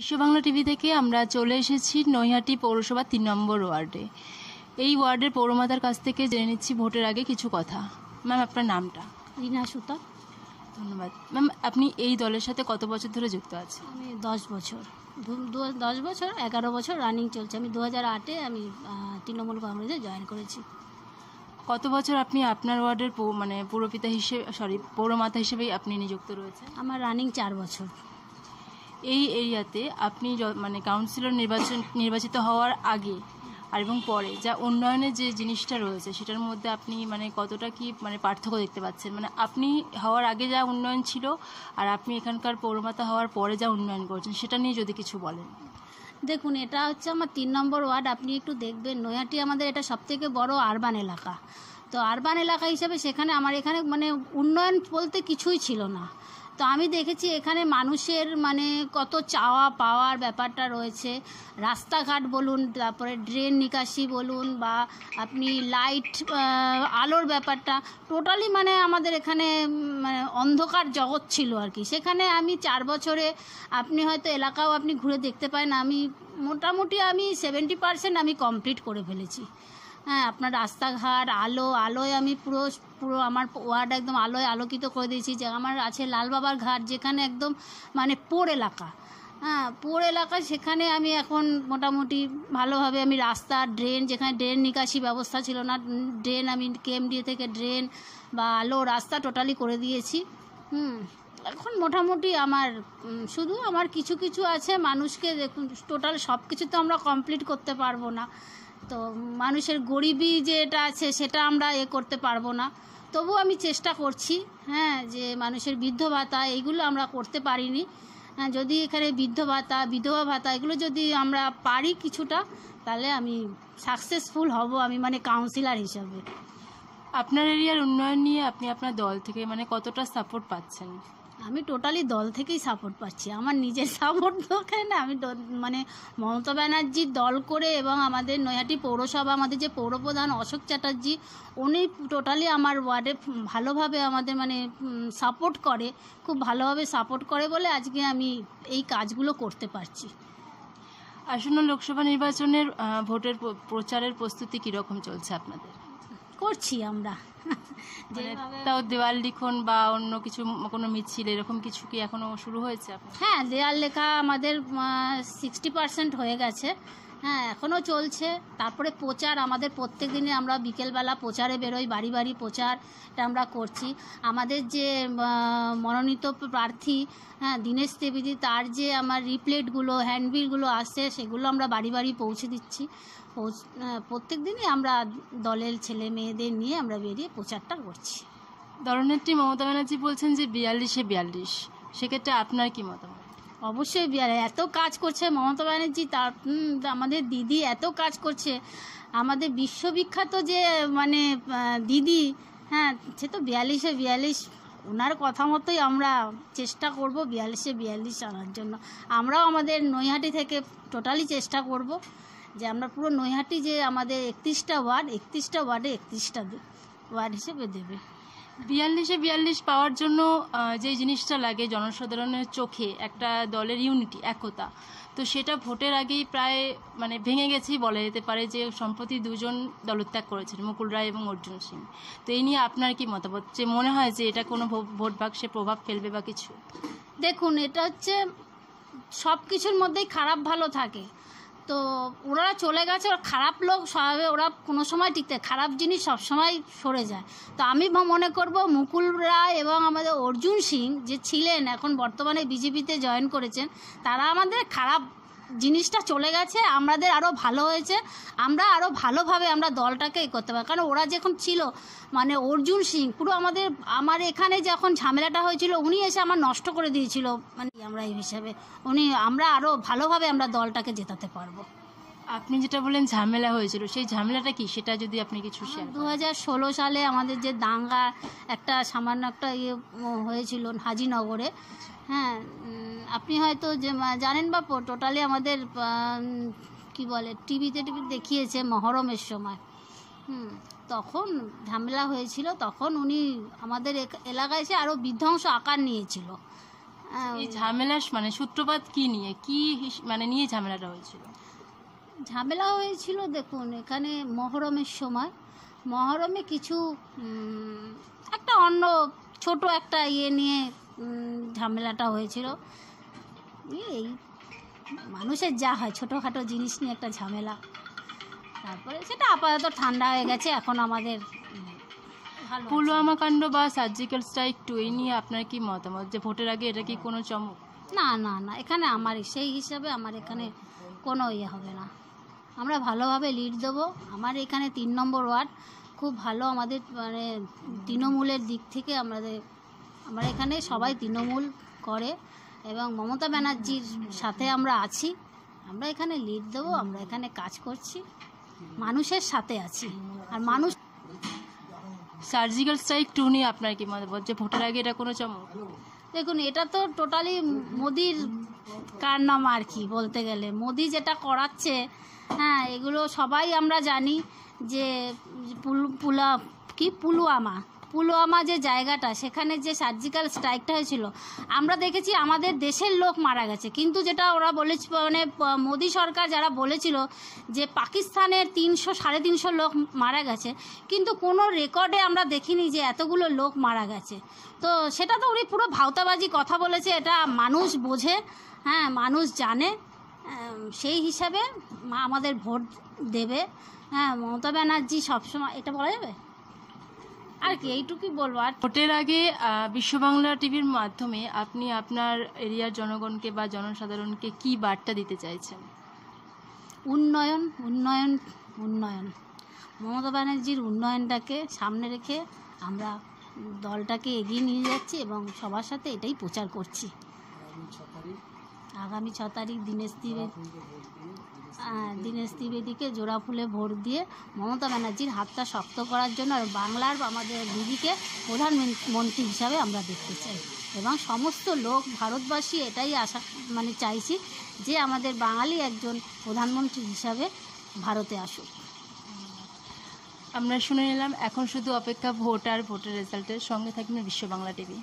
বিশ্ববাংলা TV থেকে আমরা চলে এসেছি নৈহাটি পৌরসভা তিন নম্বর ওয়ার্ডে এই ওয়ার্ডের পৌরমাতার কাছ থেকে জেনে নিচ্ছি ভোটের আগে কিছু কথা ম্যাম আপনার নামটা রিনা সুতা ধন্যবাদ ম্যাম আপনি এই দলের সাথে কত বছর ধরে যুক্ত আছেন আমি দশ বছর দশ বছর এগারো বছর রানিং চলছে আমি দু হাজার আটে আমি তৃণমূল কংগ্রেসে জয়েন করেছি কত বছর আপনি আপনার ওয়ার্ডের মানে পৌরপিতা হিসেবে সরি পৌরমাতা হিসেবেই আপনি নিযুক্ত রয়েছেন আমার রানিং চার বছর এই এরিয়াতে আপনি মানে কাউন্সিলর নির্বাচন নির্বাচিত হওয়ার আগে আর এবং পরে যা উন্নয়নের যে জিনিসটা রয়েছে সেটার মধ্যে আপনি মানে কতটা কি মানে পার্থক্য দেখতে পাচ্ছেন মানে আপনি হওয়ার আগে যা উন্নয়ন ছিল আর আপনি এখানকার পৌরমাতা হওয়ার পরে যা উন্নয়ন করছেন সেটা নিয়ে যদি কিছু বলেন দেখুন এটা হচ্ছে আমার তিন নম্বর ওয়ার্ড আপনি একটু দেখবেন নৈহাটি আমাদের এটা সবথেকে বড় আরবান এলাকা তো আরবান এলাকা হিসাবে সেখানে আমার এখানে মানে উন্নয়ন বলতে কিছুই ছিল না তো আমি দেখেছি এখানে মানুষের মানে কত চাওয়া পাওয়ার ব্যাপারটা রয়েছে রাস্তাঘাট বলুন তারপরে ড্রেন নিকাশি বলুন বা আপনি লাইট আলোর ব্যাপারটা টোটালি মানে আমাদের এখানে মানে অন্ধকার জগৎ ছিল আর কি সেখানে আমি চার বছরে আপনি হয়তো এলাকাও আপনি ঘুরে দেখতে পারেন আমি মোটামুটি আমি সেভেন্টি পারসেন্ট আমি কমপ্লিট করে ফেলেছি হ্যাঁ আপনার রাস্তাঘাট আলো আলোয় আমি পুরো পুরো আমার ওয়ার্ড একদম আলোয় আলোকিত করে দিয়েছি যে আমার আছে লালবাবার ঘাট যেখানে একদম মানে পোর এলাকা হ্যাঁ পোর এলাকা সেখানে আমি এখন মোটামুটি ভালোভাবে আমি রাস্তা ড্রেন যেখানে ড্রেন নিকাশি ব্যবস্থা ছিল না ড্রেন আমি ডিএ থেকে ড্রেন বা আলো রাস্তা টোটালি করে দিয়েছি হুম এখন মোটামুটি আমার শুধু আমার কিছু কিছু আছে মানুষকে দেখুন টোটাল সব কিছু তো আমরা কমপ্লিট করতে পারবো না তো মানুষের গরিবি যেটা আছে সেটা আমরা এ করতে পারবো না তবু আমি চেষ্টা করছি হ্যাঁ যে মানুষের বৃদ্ধ ভাতা এইগুলো আমরা করতে পারিনি হ্যাঁ যদি এখানে বৃদ্ধ ভাতা বিধবা ভাতা এগুলো যদি আমরা পারি কিছুটা তাহলে আমি সাকসেসফুল হব আমি মানে কাউন্সিলার হিসাবে আপনার এরিয়ার উন্নয়ন নিয়ে আপনি আপনার দল থেকে মানে কতটা সাপোর্ট পাচ্ছেন আমি টোটালি দল থেকেই সাপোর্ট পাচ্ছি আমার নিজের সাপোর্ট দোকানে না আমি মানে মমতা ব্যানার্জির দল করে এবং আমাদের নৈহাটি পৌরসভা আমাদের যে পৌরপ্রধান অশোক চ্যাটার্জি উনি টোটালি আমার ওয়ার্ডে ভালোভাবে আমাদের মানে সাপোর্ট করে খুব ভালোভাবে সাপোর্ট করে বলে আজকে আমি এই কাজগুলো করতে পারছি আসন্ন লোকসভা নির্বাচনের ভোটের প্রচারের প্রস্তুতি কীরকম চলছে আপনাদের করছি আমরা মানে তাও দেওয়াল লিখন বা অন্য কিছু কোনো মিছিল এরকম কিছু কি এখনো শুরু হয়েছে হ্যাঁ দেয়াল লেখা আমাদের সিক্সটি পার্সেন্ট হয়ে গেছে হ্যাঁ এখনও চলছে তারপরে প্রচার আমাদের প্রত্যেক দিনে আমরা বিকেলবেলা প্রচারে বেরোই বাড়ি বাড়ি প্রচার আমরা করছি আমাদের যে মনোনীত প্রার্থী হ্যাঁ দীনেশ ত্রিবেদী তার যে আমার রিপ্লেটগুলো হ্যান্ডবিলগুলো আসছে সেগুলো আমরা বাড়ি বাড়ি পৌঁছে দিচ্ছি প্রত্যেক দিনই আমরা দলের ছেলে মেয়েদের নিয়ে আমরা বেরিয়ে প্রচারটা করছি দলনেত্রী মমতা ব্যানার্জি বলছেন যে বিয়াল্লিশে বিয়াল্লিশ সেক্ষেত্রে আপনার কি মতামত অবশ্যই বিহারে এত কাজ করছে মমতা ব্যানার্জি তার আমাদের দিদি এত কাজ করছে আমাদের বিশ্ববিখ্যাত যে মানে দিদি হ্যাঁ সে তো বিয়াল্লিশে বিয়াল্লিশ ওনার কথা মতোই আমরা চেষ্টা করব বিয়াল্লিশে বিয়াল্লিশ আনার জন্য আমরাও আমাদের নৈহাটি থেকে টোটালি চেষ্টা করব যে আমরা পুরো নৈহাটি যে আমাদের একত্রিশটা ওয়ার্ড একত্রিশটা ওয়ার্ডে একত্রিশটা ওয়ার্ড হিসেবে দেবে বিয়াল্লিশে বিয়াল্লিশ পাওয়ার জন্য যে জিনিসটা লাগে জনসাধারণের চোখে একটা দলের ইউনিটি একতা তো সেটা ভোটের আগেই প্রায় মানে ভেঙে গেছেই বলা যেতে পারে যে সম্প্রতি দুজন দলত্যাগ করেছেন মুকুল রায় এবং অর্জুন সিং তো এই নিয়ে আপনার কি মতামত যে মনে হয় যে এটা কোনো ভোট বাক্সে প্রভাব ফেলবে বা কিছু দেখুন এটা হচ্ছে সব কিছুর মধ্যেই খারাপ ভালো থাকে তো ওনারা চলে গেছে ওরা খারাপ লোক স্বভাবে ওরা কোনো সময় টিকতে খারাপ জিনিস সব সময় সরে যায় তো আমি মনে করব মুকুল রায় এবং আমাদের অর্জুন সিং যে ছিলেন এখন বর্তমানে বিজেপিতে জয়েন করেছেন তারা আমাদের খারাপ জিনিসটা চলে গেছে আমাদের আরও ভালো হয়েছে আমরা আরও ভালোভাবে আমরা দলটাকে করতে পারি কারণ ওরা যখন ছিল মানে অর্জুন সিং পুরো আমাদের আমার এখানে যখন ঝামেলাটা হয়েছিল উনি এসে আমার নষ্ট করে দিয়েছিল মানে আমরা এই হিসাবে উনি আমরা আরও ভালোভাবে আমরা দলটাকে জেতাতে পারবো আপনি যেটা বললেন ঝামেলা হয়েছিল সেই ঝামেলাটা কি সেটা যদি আপনি কিছু দু হাজার ষোলো সালে আমাদের যে দাঙ্গা একটা সামান্য একটা ইয়ে হয়েছিল হাজিনগরে হ্যাঁ আপনি হয়তো যে জানেন বা টোটালি আমাদের কি বলে টিভিতে টিভি দেখিয়েছে মহরমের সময় হুম তখন ঝামেলা হয়েছিল তখন উনি আমাদের এলাকায় এসে আরও বিধ্বংস আকার নিয়েছিল ঝামেলা মানে সূত্রপাত কি নিয়ে কি মানে নিয়ে ঝামেলাটা হয়েছিল ঝামেলা হয়েছিল দেখুন এখানে মহরমের সময় মহরমে কিছু একটা অন্য ছোট একটা ইয়ে নিয়ে ঝামেলাটা হয়েছিল এই মানুষের যা হয় ছোটোখাটো জিনিস নিয়ে একটা ঝামেলা তারপরে সেটা আপাতত ঠান্ডা হয়ে গেছে এখন আমাদের পুলওয়ামা কাণ্ড বা সার্জিক্যাল স্ট্রাইক টু এই নিয়ে আপনার কি মতামত যে ভোটের আগে এটা কি কোনো চমক না না না এখানে আমার সেই হিসাবে আমার এখানে কোনো ইয়ে হবে না আমরা ভালোভাবে লিড দেবো আমার এখানে তিন নম্বর ওয়ার্ড খুব ভালো আমাদের মানে তৃণমূলের দিক থেকে আমাদের আমরা এখানে সবাই তৃণমূল করে এবং মমতা ব্যানার্জির সাথে আমরা আছি আমরা এখানে লিড দেবো আমরা এখানে কাজ করছি মানুষের সাথে আছি আর মানুষ সার্জিক্যাল স্ট্রাইক টু নিয়ে আপনার কি মনে বলছে ভোটের আগে এটা কোনো চমক দেখুন এটা তো টোটালি মোদির কারনামা আর কি বলতে গেলে মোদি যেটা করাচ্ছে হ্যাঁ এগুলো সবাই আমরা জানি যে পুল পুলা কি পুলওয়ামা পুলওয়ামা যে জায়গাটা সেখানে যে সার্জিক্যাল স্ট্রাইকটা হয়েছিল আমরা দেখেছি আমাদের দেশের লোক মারা গেছে কিন্তু যেটা ওরা বলে মানে মোদী সরকার যারা বলেছিল যে পাকিস্তানের তিনশো সাড়ে তিনশো লোক মারা গেছে কিন্তু কোনো রেকর্ডে আমরা দেখিনি যে এতগুলো লোক মারা গেছে তো সেটা তো উনি পুরো ভাওতাবাজি কথা বলেছে এটা মানুষ বোঝে হ্যাঁ মানুষ জানে সেই হিসাবে আমাদের ভোট দেবে হ্যাঁ মমতা ব্যানার্জি সবসময় এটা বলা যাবে আর কি এইটুকুই বলবো আর ভোটের আগে বিশ্ব বাংলা টিভির মাধ্যমে আপনি আপনার এরিয়ার জনগণকে বা জনসাধারণকে কি বার্তা দিতে চাইছেন উন্নয়ন উন্নয়ন উন্নয়ন মমতা ব্যানার্জির উন্নয়নটাকে সামনে রেখে আমরা দলটাকে এগিয়ে নিয়ে যাচ্ছি এবং সবার সাথে এটাই প্রচার করছি আগামী ছ তারিখ দিনেশ দীনেশ ত্রিবেদীকে জোড়া ফুলে ভোট দিয়ে মমতা ব্যানার্জির হাতটা শক্ত করার জন্য আর বাংলার আমাদের দিদিকে প্রধানমন্ত্রী হিসাবে আমরা দেখতে চাই এবং সমস্ত লোক ভারতবাসী এটাই আশা মানে চাইছি যে আমাদের বাঙালি একজন প্রধানমন্ত্রী হিসাবে ভারতে আসুক আমরা শুনে নিলাম এখন শুধু অপেক্ষা ভোট আর ভোটের রেজাল্টের সঙ্গে থাকবে বিশ্ব বাংলা টিভি